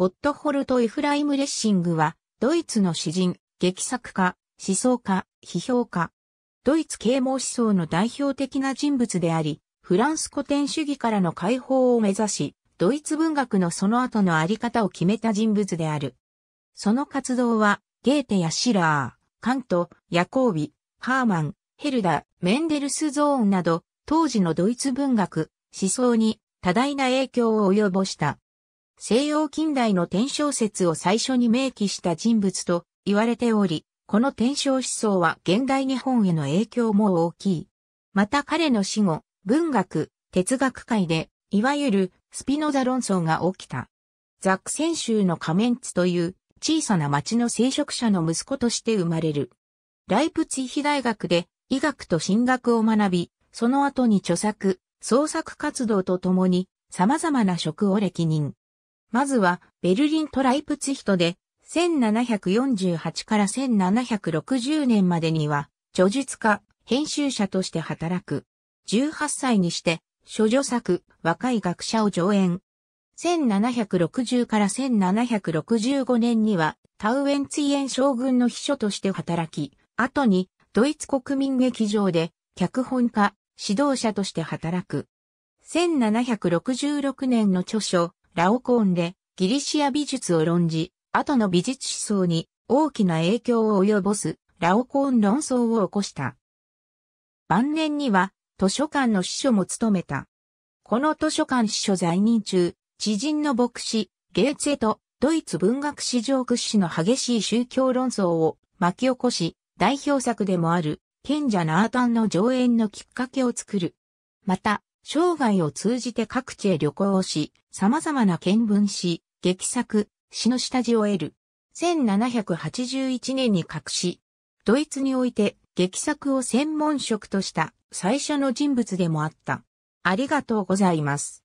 ゴットホルト・イフライム・レッシングは、ドイツの詩人、劇作家、思想家、批評家。ドイツ啓蒙思想の代表的な人物であり、フランス古典主義からの解放を目指し、ドイツ文学のその後のあり方を決めた人物である。その活動は、ゲーテやシラー、カント、ヤコービ、ハーマン、ヘルダメンデルスゾーンなど、当時のドイツ文学、思想に多大な影響を及ぼした。西洋近代の天正説を最初に明記した人物と言われており、この天正思想は現代日本への影響も大きい。また彼の死後、文学、哲学界で、いわゆるスピノザ論争が起きた。ザックセン州のカメンツという小さな町の聖職者の息子として生まれる。ライプツィヒ大学で医学と神学を学び、その後に著作、創作活動とともに様々な職を歴任。まずは、ベルリントライプツヒトで、1748から1760年までには、著述家、編集者として働く。18歳にして、諸女作、若い学者を上演。1760から1765年には、タウエンツイエン将軍の秘書として働き、後に、ドイツ国民劇場で、脚本家、指導者として働く。1766年の著書、ラオコーンでギリシア美術を論じ、後の美術思想に大きな影響を及ぼすラオコーン論争を起こした。晩年には図書館の司書も務めた。この図書館司書在任中、知人の牧師、ゲーツェとドイツ文学史上屈指の激しい宗教論争を巻き起こし、代表作でもある賢者ナータンの上演のきっかけを作る。また、生涯を通じて各地へ旅行をし、様々な見聞し、劇作、詩の下地を得る。1781年に隠し、ドイツにおいて劇作を専門職とした最初の人物でもあった。ありがとうございます。